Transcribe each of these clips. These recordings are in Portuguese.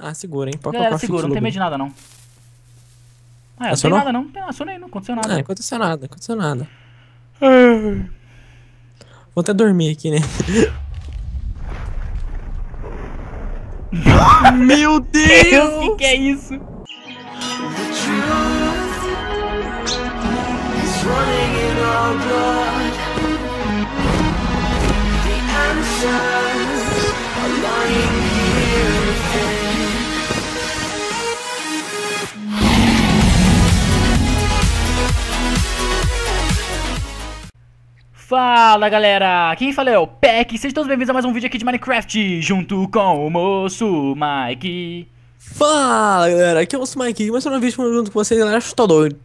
Ah, segura, hein? Pode Galera, segura, não tem medo de nada, não. Ah, é, não tem nada, não. Acionei, não aconteceu nada. Ah, é, não aconteceu nada, aconteceu nada. Vou até dormir aqui, né? Meu é Deus! O que, que é isso? running in our blood. The answer. Fala galera, quem fala é o Peck, sejam todos bem-vindos a mais um vídeo aqui de Minecraft, junto com o moço Mike. Fala galera, aqui é o moço Mike, mais uma vídeo junto com vocês galera, tô tá doido.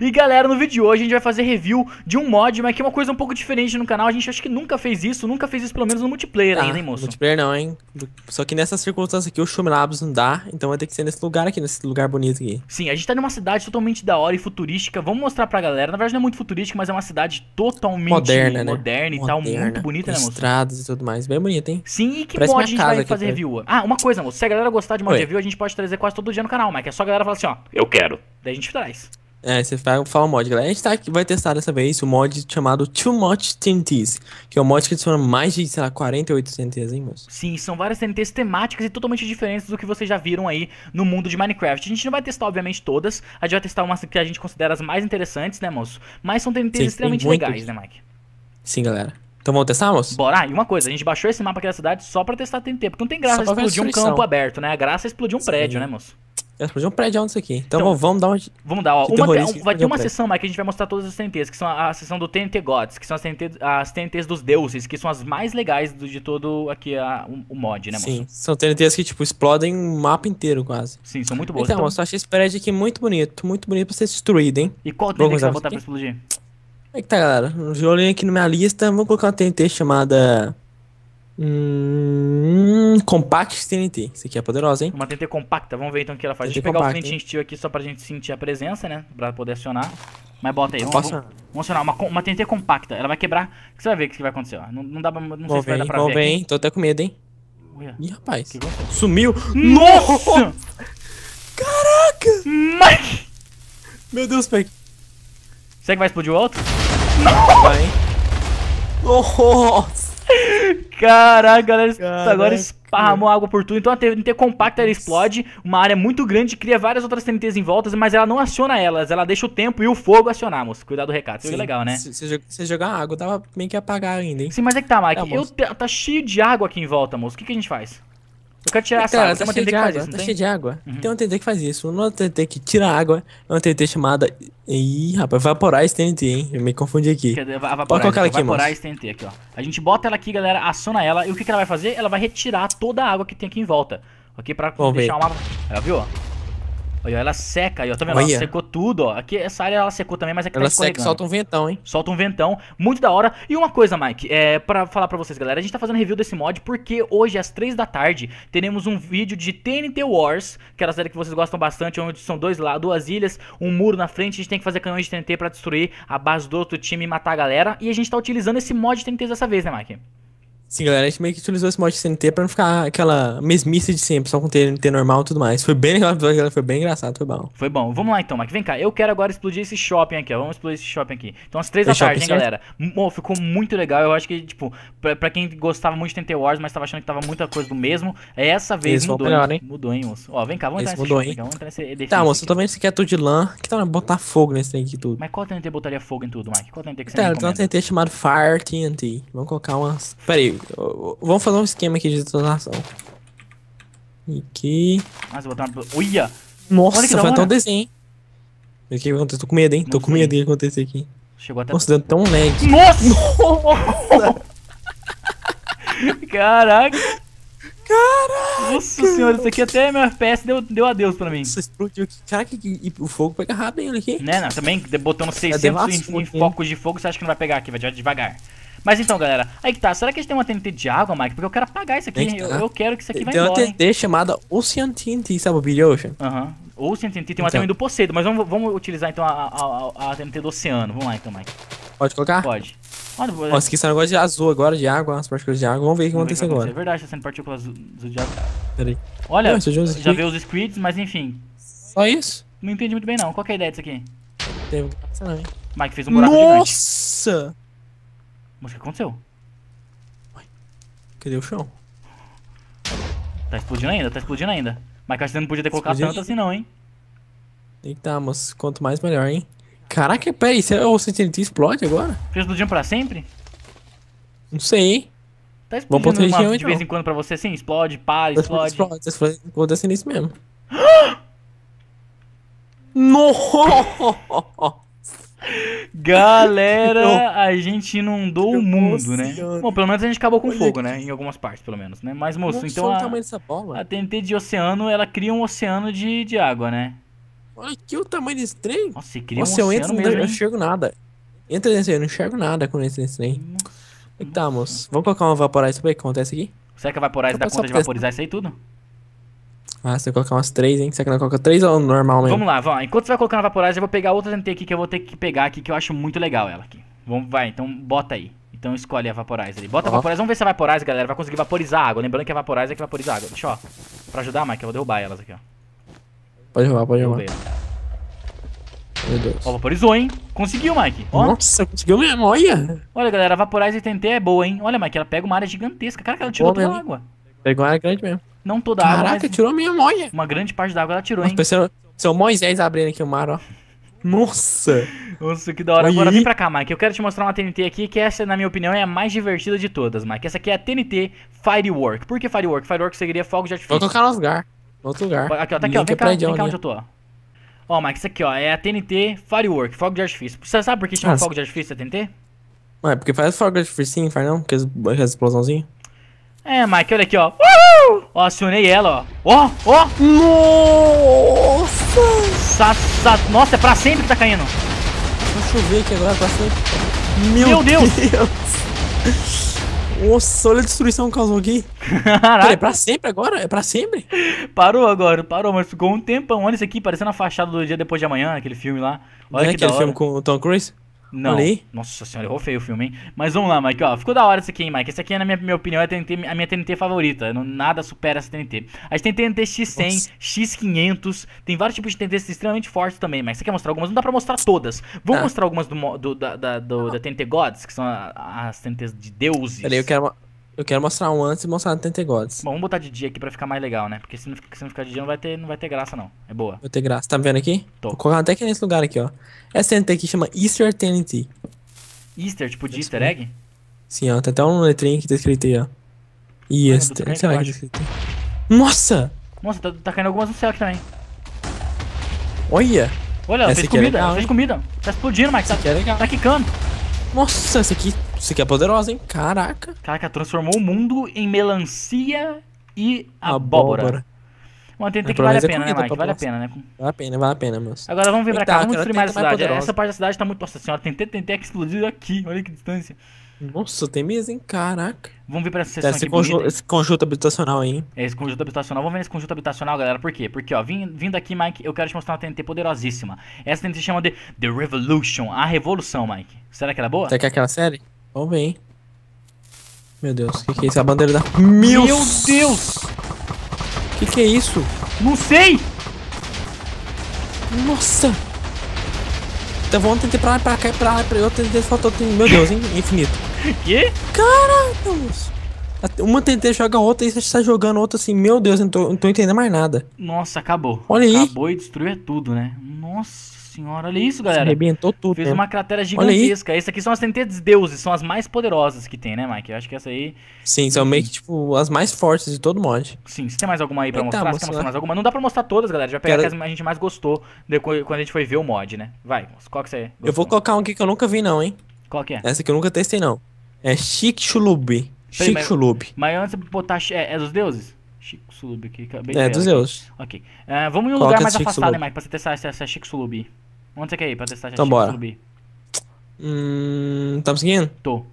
E galera, no vídeo de hoje a gente vai fazer review de um mod, mas que é uma coisa um pouco diferente no canal. A gente acho que nunca fez isso, nunca fez isso pelo menos no multiplayer ah, ainda, hein, moço? Multiplayer não, hein? Só que nessas circunstâncias aqui o Shumilabs não dá, então vai ter que ser nesse lugar aqui, nesse lugar bonito aqui. Sim, a gente tá numa cidade totalmente da hora e futurística. Vamos mostrar pra galera. Na verdade não é muito futurística, mas é uma cidade totalmente moderna, né? moderna e tal, muito bonita, né, moço? Estradas e tudo mais, bem bonita, hein? Sim, e que Parece mod a gente vai fazer tá? review? Ah, uma coisa, moço, se a galera gostar de mod Oi. review, a gente pode trazer quase todo dia no canal, mas é só a galera falar assim, ó, eu quero. Daí a gente traz. É, você fala o mod, galera. A gente tá aqui, vai testar dessa vez o mod chamado Too Much TNTs, que é um mod que adiciona mais de, sei lá, 48 TNTs, hein, moço? Sim, são várias TNTs temáticas e totalmente diferentes do que vocês já viram aí no mundo de Minecraft. A gente não vai testar, obviamente, todas. A gente vai testar umas que a gente considera as mais interessantes, né, moço? Mas são TNTs Sim, extremamente legais, né, Mike? Sim, galera. Então vamos testar, moço? Bora. Ah, e uma coisa, a gente baixou esse mapa aqui da cidade só pra testar TNT, porque não tem graça explodir um campo aberto, né? A graça é explodir um Sim. prédio, né, moço? Eu explodi um prédio antes aqui. Então, então, vamos dar uma. Vamos dar, ó. Uma, um, vai ter uma sessão mais que a gente vai mostrar todas as TNTs, que são a, a sessão do TNT Gods, que são as, TNT, as TNTs dos deuses, que são as mais legais do, de todo aqui a, o, o, mod, né, moço? Sim, são TNTs que, tipo, explodem um mapa inteiro quase. Sim, são muito boas. Então, então... moço, eu achei esse prédio aqui muito bonito, muito bonito pra ser destruído, hein? E qual TNT que você vai botar pra explodir? Como é que tá, galera? Eu olhei aqui na minha lista, vou colocar uma TNT chamada. Hum, compact TNT. Isso aqui é poderosa, hein? Uma TNT compacta. Vamos ver então o que ela faz. TNT Deixa eu pegar o Flint Steel aqui só pra gente sentir a presença, né? Pra poder acionar. Mas bota aí. Vamos, posso... vamos, vamos acionar uma, uma TNT compacta. Ela vai quebrar. Você vai ver o que vai acontecer, ó. Não, não dá pra, não sei ver, se vai dar pra ver. Vem. Aqui. Tô até com medo, hein? Uia. Ih, rapaz. Sumiu. Nossa! Caraca! Mas... Meu Deus, pai. Será que vai explodir o outro? Não! Vai. Nossa! Caraca, galera Caraca. agora esparramou água por tudo. Então a TNT compacta ela explode, uma área muito grande, cria várias outras TNTs em volta. mas ela não aciona elas, ela deixa o tempo e o fogo acionar, moço. Cuidado do recado, isso é legal, né? Se você jogar água, tava meio que apagar ainda, hein? Sim, mas é que tá, Mike. É, eu, tá cheio de água aqui em volta, moço. O que, que a gente faz? Eu quero tirar então, essa água. Tá, tá cheio de água, isso, tá cheio de água. Tem uma TNT que faz isso. Uma TNT que tira a água. É uma TNT chamada... Ih, rapaz, evaporar esse TNT, hein? Eu me confundi aqui. Quer dizer, evaporar, Pode colocar ela aqui, esse TNT aqui, ó. A gente bota ela aqui, galera, aciona ela. E o que, ela vai fazer? Ela vai retirar toda a água que tem aqui em volta. Ok? Pra deixar uma... Ela viu, ó. Olha, ela seca, ó, tá vendo? Olha. Ela secou tudo, ó. Aqui, essa área ela secou também, mas aqui é tá ela tá seca e solta um ventão, hein? Solta um ventão, muito da hora. E uma coisa, Mike, é para falar para vocês, galera, a gente tá fazendo review desse mod porque hoje às 3 da tarde teremos um vídeo de TNT Wars, que é a série que vocês gostam bastante, onde são dois lá, duas ilhas, um muro na frente, a gente tem que fazer canhões de TNT para destruir a base do outro time e matar a galera. E a gente tá utilizando esse mod de TNT dessa vez, né, Mike? Sim, galera, a gente meio que utilizou esse mod de CNT pra não ficar aquela mesmice de sempre, só com TNT normal e tudo mais. Foi bem legal galera foi bem engraçado, foi bom. Foi bom. Vamos lá então, Mike, Vem cá, eu quero agora explodir esse shopping aqui, ó. Vamos explodir esse shopping aqui. Então, às três da tarde, hein, galera? Oh, ficou muito legal. Eu acho que, tipo, pra, pra quem gostava muito de TNT Wars, mas tava achando que tava muita coisa do mesmo, é essa vez mudou, melhor, hein? Mudou, hein, moço? Ó, vem cá, vamos esse entrar mudou, nesse mudou, shopping, hein? Vamos entrar nesse Tá, moço, eu também se quer é tudo de lã. Que tal botar fogo nesse trem aqui tudo? Mas qual TNT botaria fogo em tudo, Mike? Qual TNT que você Cara, então, tem uma TNT chamada Fire TNT. Vamos colocar umas... Pera aí, Vamos fazer um esquema aqui de detonação. Aqui. Nossa, botar uma. Uia! Nossa, Olha foi até um desenho, hein? O que aconteceu? Tô com medo, hein? Não Tô com medo do que acontecer aqui. Chegou até. Nossa, dando tão lag. Nossa! Nossa! Caraca! Caraca! Nossa senhora, isso aqui até meu FPS deu, deu adeus pra mim. Nossa, explodiu aqui. Caraca, e o fogo pega rápido ele aqui. Né, não, também botando 600 em, em focos de fogo, você acha que não vai pegar aqui, vai devagar. Mas então, galera, aí que tá. Será que a gente tem uma TNT de água, Mike? Porque eu quero apagar isso aqui. Eu, tá. eu, quero que isso aqui vá embora. Tem uma TNT chamada Ocean TNT, sabe o Billy Ocean? Aham. Uhum. Ocean TNT. Tem uma então. também do Poseidon, mas vamos, vamos utilizar então a, a, a, TNT do oceano. Vamos lá então, Mike. Pode colocar? Pode. Olha, Nossa, esqueci é um negócio de azul agora, de água, as partículas de água. Vamos ver o que acontece agora. É verdade, tá sendo partículas azul, de água. Peraí. Olha, já, já veio os squids, mas enfim. Só isso? Não entendi muito bem não. Qual é a ideia disso aqui? Teve... Mike fez um buraco Nossa! gigante. Nossa! Mas o que aconteceu? Ué, cadê o chão? Tá explodindo ainda, tá explodindo ainda. Mas acho que você não podia ter colocado tanto assim não, hein? Eita, mas quanto mais melhor, hein? Caraca, peraí, você, é o explode agora? do explodindo pra sempre? Não sei, hein? Tá explodindo uma, região, de vez em então. quando pra você assim? Explode, para, explode. Explode, explode, explode acontecendo nisso mesmo. Nossa! Galera, então, a gente inundou o mundo, né? Bom, pelo menos a gente acabou com Olha fogo, aqui. né? Em algumas partes, pelo menos, né? Mas, moço, então a, a, TNT de oceano, ela cria um oceano de, de água, né? Olha que o tamanho desse trem. Nossa, cria Nossa, um eu entro, mesmo, não, não enxergo nada. Entra nesse, eu não enxergo nada quando entra nesse trem. Nossa, tá, moço, vamos colocar uma vaporizer pra ver o que acontece aqui? Será que a vaporizer dá conta de vaporizar isso aí tudo? Ah, você vai colocar umas três, hein? Será que não coloca três ou normal mesmo? Vamos lá, vamos. Enquanto você vai colocar na vaporizer, eu vou pegar outra TNT aqui que eu vou ter que pegar aqui, que eu acho muito legal ela aqui. Vamos, vai, então bota aí. Então escolhe a vaporizer ali. Bota oh. a vaporizer, vamos ver se a vaporizer, galera, vai conseguir vaporizar água. Lembrando que a vaporizer é que vaporiza água. Deixa, ó. Pra ajudar, Mike, eu vou derrubar elas aqui, ó. Pode derrubar, pode derrubar. Meu Deus. Ó, vaporizou, hein? Conseguiu, Mike. Ó. Nossa, conseguiu mesmo, olha. Olha, galera, a vaporizer TNT é boa, hein? Olha, Mike, ela pega uma área gigantesca. Cara, que ela tirou boa toda mesmo. a água. Pegou uma área grande mesmo. Não toda a água. Caraca, tirou a minha moia. Uma grande parte da água ela tirou, hein? Pensando, são Moisés abrindo aqui o mar, ó. Nossa! Nossa, que da hora. Agora vem pra cá, Mike. Eu quero te mostrar uma TNT aqui, que essa, na minha opinião, é a mais divertida de todas, Mike. Essa aqui é a TNT Firework. Por que Firework? Firework seria fogo de artifício. Vou tocar no lugar. Outro lugar. Aqui, ó. Tá aqui, ó. Vem cá, vem cá onde eu tô, ó. Ó, Mike, isso aqui, ó. É a TNT Firework, fogo de artifício. Você sabe por que chama Nossa. Ah, fogo de artifício a TNT? Ué, porque faz fogo de artifício, sim, faz não? Porque as, é as é explosãozinhas. É, Mike, olha aqui, ó. Uhul! Ó, acionei ela, ó. Ó, ó. Nossa. Sa, sa, nossa, é pra sempre que tá caindo. eu chover aqui agora, pra sempre. Meu, Meu Deus. Deus. Nossa, olha a destruição que causou aqui. Caraca. Pera, é pra sempre agora? É pra sempre? parou agora, parou, mas ficou um tempão. Olha isso aqui, parecendo a fachada do dia depois de amanhã, aquele filme lá. Olha Não é aquele filme com o Tom Cruise? Não. Olhei. Nossa senhora, errou feio o filme, hein? Mas vamos lá, Mike, ó. Ficou da hora isso aqui, hein, Mike? Esse aqui, na minha, minha opinião, é a, TNT, a minha TNT favorita. Não, nada supera essa TNT. A gente tem TNT X100, X500. Tem vários tipos de TNT extremamente fortes também, Mike. Você quer mostrar algumas? Não dá pra mostrar todas. Vou ah. mostrar algumas do, do, da, da, do, da TNT Gods, que são a, as TNTs de deuses. Peraí, eu quero uma... Eu quero mostrar um antes e mostrar no 80 Gods. Bom, vamos botar de dia aqui pra ficar mais legal, né? Porque se não, se não ficar de dia não vai, ter, não vai ter graça, não. É boa. Vai ter graça. Tá me vendo aqui? Tô. Vou colocar até aqui nesse lugar aqui, ó. Essa TNT aqui chama Easter TNT. Easter? Tipo de Easter egg? Sim, ó. Tem até um letrinho que tá escrito aí, ó. Easter. Não sei lá que tá escrito aí. Nossa! Nossa, tá, tá, caindo algumas no céu aqui também. Olha! Olha, ela fez comida, é legal, fez comida. Tá explodindo, Mike. Tá, é tá quicando. Nossa, essa aqui você que é poderosa, hein? Caraca. Caraca, transformou o mundo em melancia e abóbora. abóbora. Uma tenta que é né, vale a pena, né, Mike? Vale a pena, né? Vale a pena, vale a pena, moço. Agora vamos vir pra cá, vamos destruir mais a cidade. Essa parte da cidade tá muito. Nossa senhora, tem TNT que explodiu aqui, olha que distância. Nossa, tem mesmo, hein? Caraca. Vamos ver pra essa sessão esse, conjunto, esse conjunto habitacional aí, hein? É, esse conjunto habitacional. Vamos ver esse conjunto habitacional, galera. Por quê? Porque, ó, vindo, vindo aqui, Mike, eu quero te mostrar uma TNT poderosíssima. Essa TNT se chama de The Revolution, a Revolução, Mike. Será que ela é boa? Será que é aquela série? Vamos bem. Meu Deus, o que, que é isso? A bandeira da. Meu, Meu Deus! O que, que é isso? Não sei! Nossa! Então vamos tentar pra lá, pra cá e pra lá, pra outra tentei faltou. Meu Deus, hein? Infinito. Que? Caracas! Uma tentei joga outra e você está jogando outra assim. Meu Deus, não tô, não tô entendendo mais nada. Nossa, acabou. Olha acabou aí. Acabou e destruiu tudo, né? Nossa senhora, olha isso, galera. arrebentou tudo. Fez né? uma cratera gigantesca. Essas aqui são as TNT deuses, são as mais poderosas que tem, né, Mike? Eu acho que essa aí. Sim, são meio que, tipo, as mais fortes de todo mod. Sim, Se tem mais alguma aí pra mostrar? Moça, você quer mostrar mais alguma? Não dá pra mostrar todas, galera. Já pegar Quero... que a gente mais gostou de, quando a gente foi ver o mod, né? Vai, qual que você gostou? Eu vou colocar um aqui que eu nunca vi, não, hein? Qual que é? Essa que eu nunca testei, não. É Chic Chulubi. mas, Chulubi. Mas antes de botar. É, é dos deuses? Chico Sulubi aqui. é, dos deuses. Ok. Uh, vamos em um Coloca lugar mais afastado, né, Mike? Pra você testar essa, essa Chico Sulubi. Onde você quer ir pra testar então, bora. subir? Hum. Tá me seguindo? Tô.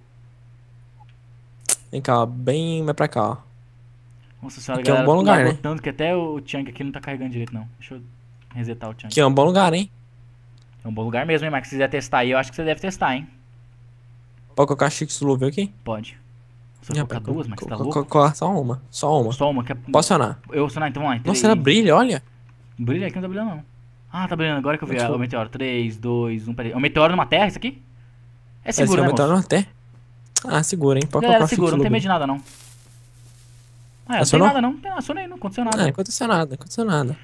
Vem cá, bem mais pra cá, ó. Nossa senhora, aqui galera, é um bom lugar, é né? Tanto que até o Chunk aqui não tá carregando direito, não. Deixa eu resetar o Chunk. Aqui é um bom lugar, hein? É um bom lugar mesmo, hein, Max? Se quiser testar aí, eu acho que você deve testar, hein? Pode colocar Chico Sloveu aqui? Pode. Só colocar duas, Max, tá louco? só uma, só uma. Só uma. Quer... É- Posso acionar? Eu acionar, então, ó. Nossa, ela brilha, olha. Brilha aqui, não tá brilhando, não. Ah, tá brilhando, agora que eu vi. É, o meteoro. 3, 2, 1, peraí. É um meteoro numa terra isso aqui? É seguro, é, né, é um meteoro numa terra? Ah, seguro, hein? Pode colocar Galera, seguro, não tem medo de nada, não. Ah, é, não tem nada, não. Não, acionei, não aconteceu nada. Ah, não aconteceu nada, aconteceu nada.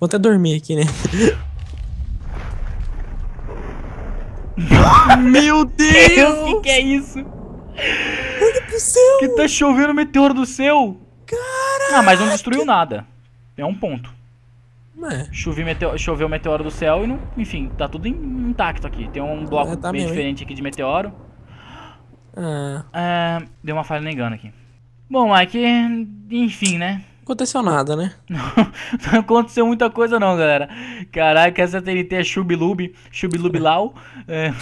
Vou até dormir aqui, né? Meu é Deus! O Que que é isso? Olha pro céu! Que tá chovendo meteoro do céu! Caraca! Ah, mas não destruiu nada. É um ponto. É. Meteoro, choveu meteoro do céu e, não, enfim, tá tudo intacto aqui. Tem um bloco é, tá bem diferente aqui de meteoro. Ah. É, deu uma falha no engano aqui. Bom, Mike, enfim, né? Aconteceu nada, né? Não, não aconteceu muita coisa não, galera. Caraca, essa TNT é Chubilube, Chubilubilau. É,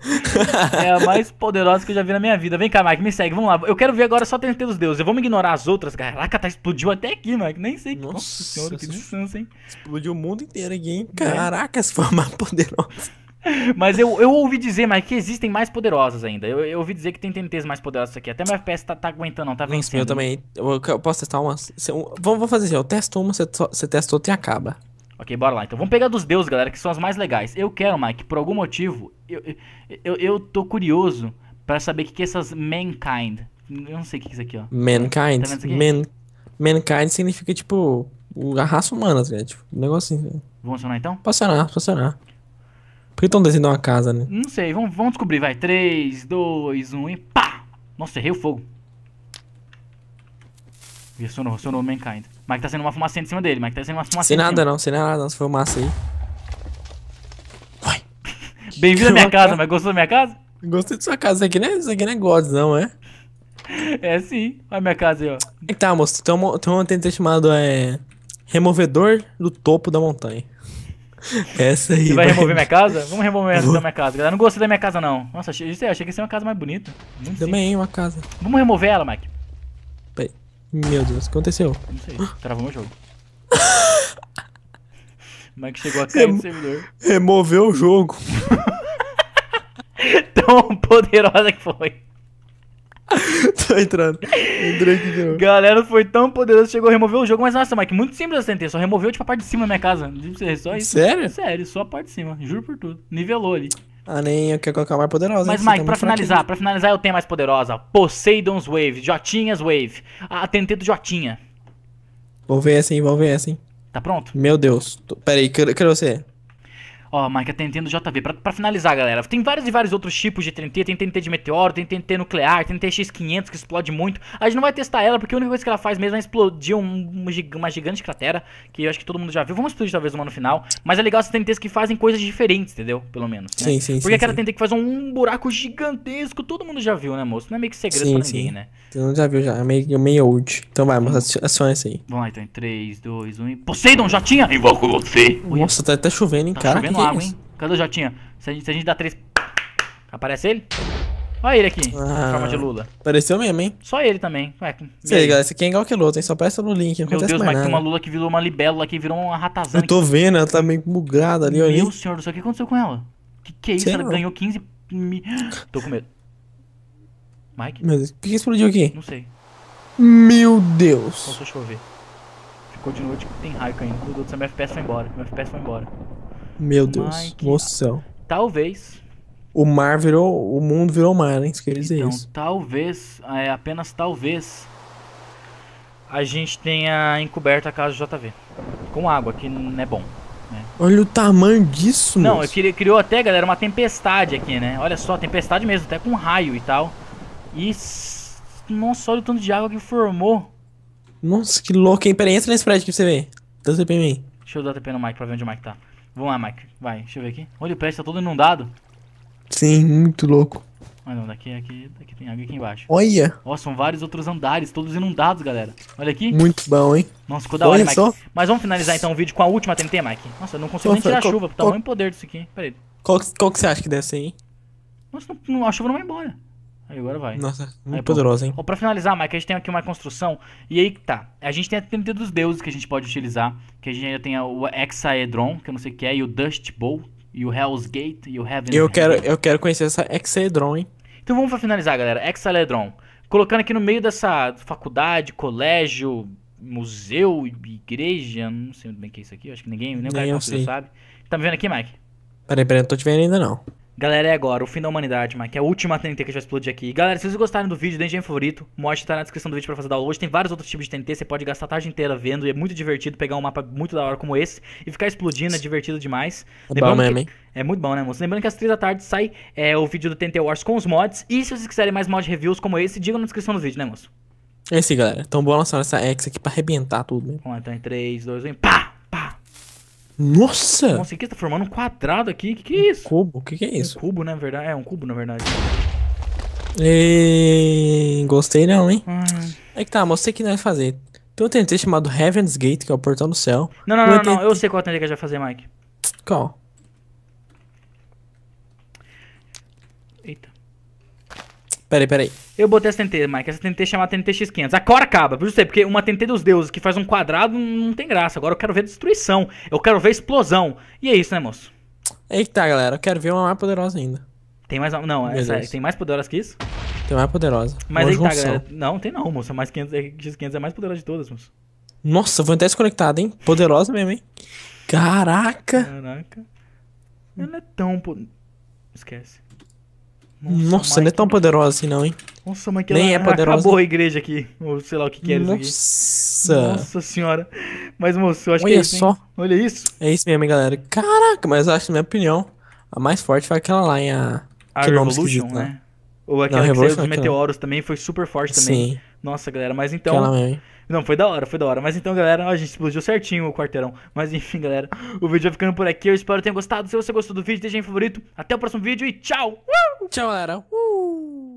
é a mais poderosa que eu já vi na minha vida. Vem cá, Mike, me segue, vamos lá. Eu quero ver agora só a TNT dos deuses. Vamos ignorar as outras. Caraca, tá explodiu até aqui, Mike. Nem sei. Nossa, Nossa senhora, que distância, hein? Explodiu o mundo inteiro aqui, hein? Caraca, é. essa foi a mais poderosa. Mas eu, eu ouvi dizer, mas que existem mais poderosas ainda. Eu, eu ouvi dizer que tem TNTs mais poderosas aqui. Até meu FPS tá, tá aguentando, não, tá vendo? Eu também. Eu, eu posso testar uma? Se, um, vamos, vamos fazer assim, eu testo uma, você, testa outra e acaba. Ok, bora lá. Então vamos pegar dos deuses, galera, que são as mais legais. Eu quero, Mike, por algum motivo, eu, eu, eu tô curioso para saber o que, que é essas Mankind. Eu não sei o que é isso aqui, ó. Mankind? Tá aqui? Man, mankind significa, tipo, a raça humana, né? Tipo, um negócio assim. Vamos acionar então? Pode acionar, acionar. Por que estão descendo uma casa, né? Não sei, vamos, vamos descobrir, vai. 3, 2, 1 e pá! Nossa, errei o fogo. Ih, sonou, sonou o Mankind. Mike tá sendo uma fumaça em cima dele, Mike tá sendo uma fumaça Sem nada não, sem nada não, se fumaça aí. Vai. Bem-vindo à minha casa, mas gostou da minha casa? Gostei da sua casa, isso aqui não é, isso aqui não é não, é? É sim, olha a minha casa aí, ó. É que tá, moço, tem uma, tem uma tentativa chamado, é, removedor do topo da montanha. Essa aí. Você vai, vai remover minha casa? Vamos remover Vou... minha casa, galera. Não gostei da minha casa, não. Nossa, achei, achei que ia ser uma casa mais bonita. Muito Também, simples. uma casa. Vamos remover ela, Mike. Peraí. Meu Deus, o que aconteceu? Não sei. Travou meu jogo. Mike chegou a cair Remo... no servidor. Removeu o jogo. Tão poderosa que foi. Tô entrando. Entrei aqui de novo. Galera, foi tão poderoso, chegou a remover o jogo. Mas nossa, Mike, muito simples assim ter. Só removeu tipo a parte de cima da minha casa. Só isso. Sério? Sério, só a parte de cima. Juro por tudo. Nivelou ali. Ah, nem eu quero colocar mais poderosa. Mas, tá Mike, tá pra finalizar, para finalizar eu tenho mais poderosa. Poseidon's Wave, Jotinhas Wave. A TNT do Jotinha. Vou ver assim, vou ver assim. Tá pronto? Meu Deus. Tô... Pera aí, quero, quero você. Ó, oh, Mike, a TNT do JV. Pra, pra, finalizar, galera, tem vários e vários outros tipos de TNT. Tem TNT de meteoro, tem TNT nuclear, tem TNT X500 que explode muito. A gente não vai testar ela, porque a única coisa que ela faz mesmo é explodir um, uma gigante cratera, que eu acho que todo mundo já viu. Vamos explodir talvez uma no final. Mas é legal essas TNTs que fazem coisas diferentes, entendeu? Pelo menos. Né? Sim, sim, Porque sim, aquela sim. TNT que faz um buraco gigantesco, todo mundo já viu, né, moço? Não é meio que segredo sim, pra ninguém, sim. né? Todo mundo já viu, já. É meio, meio old. Então vai, moço, aciona isso aí. Vamos lá, então, em 3, 2, 1 e... Poseidon, Jotinha! Invoco você! Nossa, tá, até chovendo, hein, tá cara? Chovendo água, hein? Cadê o Jotinha? Se a gente, se a gente dá três... Aparece ele? Olha ele aqui, ah, forma de Lula. apareceu mesmo, hein? Só ele também. Ué, Sei, galera, esse aqui é igual que outro hein? Só parece no link, não Meu Deus, mas nada. tem uma Lula que virou uma libélula, que virou uma ratazana. Eu tô vendo, ela tá meio bugada ali, olha. Meu ali. senhor do céu, o que aconteceu com ela? Que que é isso? Sei ela não. ganhou 15... Tô com medo. Mike? Meu Deus, o que explodiu aqui? Não sei. Meu Deus. Nossa, deixa eu ver. Ficou de noite, tem raio caindo. Meu Deus, meu FPS foi embora. Meu FPS foi embora. Meu Deus, Mike, céu. Talvez. O mar virou. O mundo virou mar, né? Isso quer dizer então, isso. Talvez, é, apenas talvez, a gente tenha encoberto a casa do JV. Com água, que não é bom. Né? Olha o tamanho disso, Não, ele criou até, galera, uma tempestade aqui, né? Olha só, tempestade mesmo, até com raio e tal. E. Nossa, olha o tanto de água que formou. Nossa, que louco, hein? Peraí, entra nesse prédio que você vê. Dá TP em mim. Deixa eu dar TP no Mike pra ver onde o Mike tá. Vamos lá, Mike. Vai, deixa eu ver aqui. Olha, o prédio tá todo inundado. Sim, muito louco. Olha, ah, não, daqui, aqui, daqui tem água aqui embaixo. Olha! Ó, são vários outros andares, todos inundados, galera. Olha aqui. Muito bom, hein? Nossa, ficou da hora, Mike. Só. Mas vamos finalizar então o vídeo com a última TNT, Mike. Nossa, eu não consigo Nossa, nem tirar qual, a chuva, porque tá tamanho muito poder disso aqui, hein? Pera aí. Qual, qual que você acha que deve ser, hein? Nossa, não, a chuva não vai embora. Aí agora vai. Nossa, muito aí, hein? Ó, pra finalizar, Mike, a gente tem aqui uma construção. E aí tá. A gente tem a TNT dos deuses que a gente pode utilizar. Que a gente ainda tem o Hexaedron, que eu não sei o que é, e o Dust Bowl, e o Hell's Gate, e o Heaven. Eu quero, eu quero conhecer essa Hexaedron, hein? Então vamos pra finalizar, galera. Hexaedron. Colocando aqui no meio dessa faculdade, colégio, museu, igreja, não sei muito bem o que é isso aqui. Acho que ninguém, nem o cara que sabe. Tá me vendo aqui, Mike? Peraí, peraí, não tô te vendo ainda não. Galera, é agora, o fim da humanidade, Mike. É a última TNT que a gente vai explodir aqui. Galera, se vocês gostarem do vídeo, deixem favorito. O mod tá na descrição do vídeo pra fazer download. Tem vários outros tipos de TNT, você pode gastar a tarde inteira vendo. E é muito divertido pegar um mapa muito da hora como esse e ficar explodindo, é divertido demais. É bom mesmo, hein? É muito bom, né, moço? Lembrando que às 3 da tarde sai é, o vídeo do TNT Wars com os mods. E se vocês quiserem mais mod reviews como esse, digam na descrição do vídeo, né, moço? É isso, galera. Então bora lançar essa X aqui pra arrebentar tudo, né? Bom, então em 3, 2, 1, pá! Nossa! Nossa, aqui tá formando um quadrado aqui. Que que é isso? Um cubo, que que é isso? Um cubo, na né, verdade. É, um cubo, na verdade. E... Gostei não, hein? É que tá, mostrei o que nós vamos fazer. Tem um TNT chamado Heaven's Gate, que é o portão do céu. Não, não, não, não, eu sei qual TNT que a gente vai fazer, Mike. Qual? Eita. Peraí, peraí. Eu botei essa TNT, Mike. Essa TNT é chamada TNT-X500. Agora acaba, por isso porque uma TNT dos deuses que faz um quadrado não tem graça. Agora eu quero ver destruição, eu quero ver explosão. E é isso, né, moço? Eita, galera, eu quero ver uma mais poderosa ainda. Tem mais uma... Não, é essa, tem mais poderosa que isso? Tem mais poderosa. Mas aí tá, galera. Não, tem não, moço. A mais 500, é, X500 é a mais poderosa de todas, moço. Nossa, vou até desconectado, hein? Poderosa mesmo, hein? Caraca! Caraca. Ela é tão... Esquece. Nossa, não é tão poderosa assim não, hein? Nossa, mas que Nem ela, é poderosa. acabou a igreja aqui. Ou sei lá o que que é Nossa. Nossa senhora. Mas, moço, eu acho Olha que é isso, só. Hein? Olha isso. É isso mesmo, hein, galera. Caraca, mas eu acho, na minha opinião, a mais forte foi aquela lá em a... A que Revolution, né? né? Ou aquela não, que saiu dos é meteoros também, foi super forte também. Sim. Nossa, galera, mas então... Aquela mesmo, hein? Não, foi da hora, foi da hora. Mas então, galera, a gente explodiu certinho o quarteirão. Mas enfim, galera, o vídeo vai ficando por aqui. Eu espero que tenham gostado. Se você gostou do vídeo, deixa em favorito. Até o próximo vídeo e tchau! Tchau, galera! Uh!